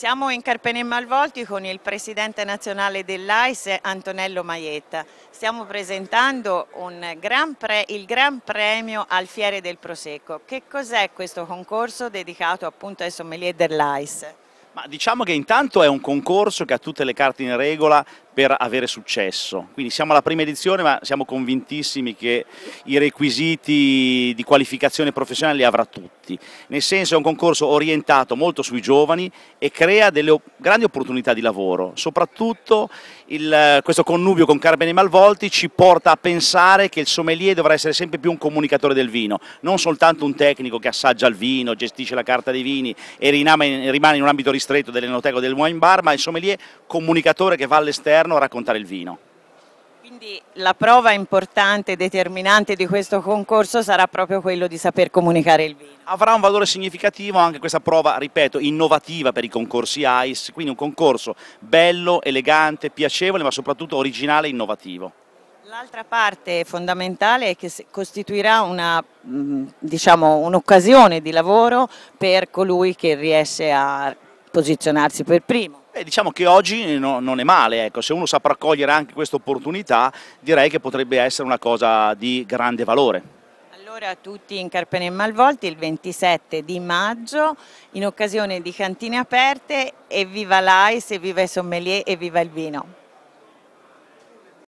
Siamo in Carpene Malvolti con il presidente nazionale dell'AIS Antonello Maietta. Stiamo presentando gran pre, il Gran Premio al Fiere del Prosecco. Che cos'è questo concorso dedicato appunto ai sommelier dell'AIS? Ma diciamo che intanto è un concorso che ha tutte le carte in regola per avere successo. Quindi siamo alla prima edizione ma siamo convintissimi che i requisiti di qualificazione professionale li avrà tutti, nel senso è un concorso orientato molto sui giovani e crea delle grandi opportunità di lavoro, soprattutto il, questo connubio con Carbene Malvolti ci porta a pensare che il sommelier dovrà essere sempre più un comunicatore del vino, non soltanto un tecnico che assaggia il vino, gestisce la carta dei vini e rimane in un ambito ristretto dell'enoteca o del wine bar, ma il sommelier comunicatore che va all'esterno giorno raccontare il vino. Quindi la prova importante e determinante di questo concorso sarà proprio quello di saper comunicare il vino. Avrà un valore significativo anche questa prova, ripeto, innovativa per i concorsi ICE, quindi un concorso bello, elegante, piacevole, ma soprattutto originale e innovativo. L'altra parte fondamentale è che costituirà mm, diciamo, un'occasione diciamo, un di lavoro per colui che riesce a posizionarsi per primo. Beh, diciamo che oggi no, non è male, ecco. se uno saprà cogliere anche questa opportunità direi che potrebbe essere una cosa di grande valore. Allora a tutti in Carpene e Malvolti il 27 di maggio in occasione di cantine aperte e viva l'AIS, e viva i sommelier e viva il vino.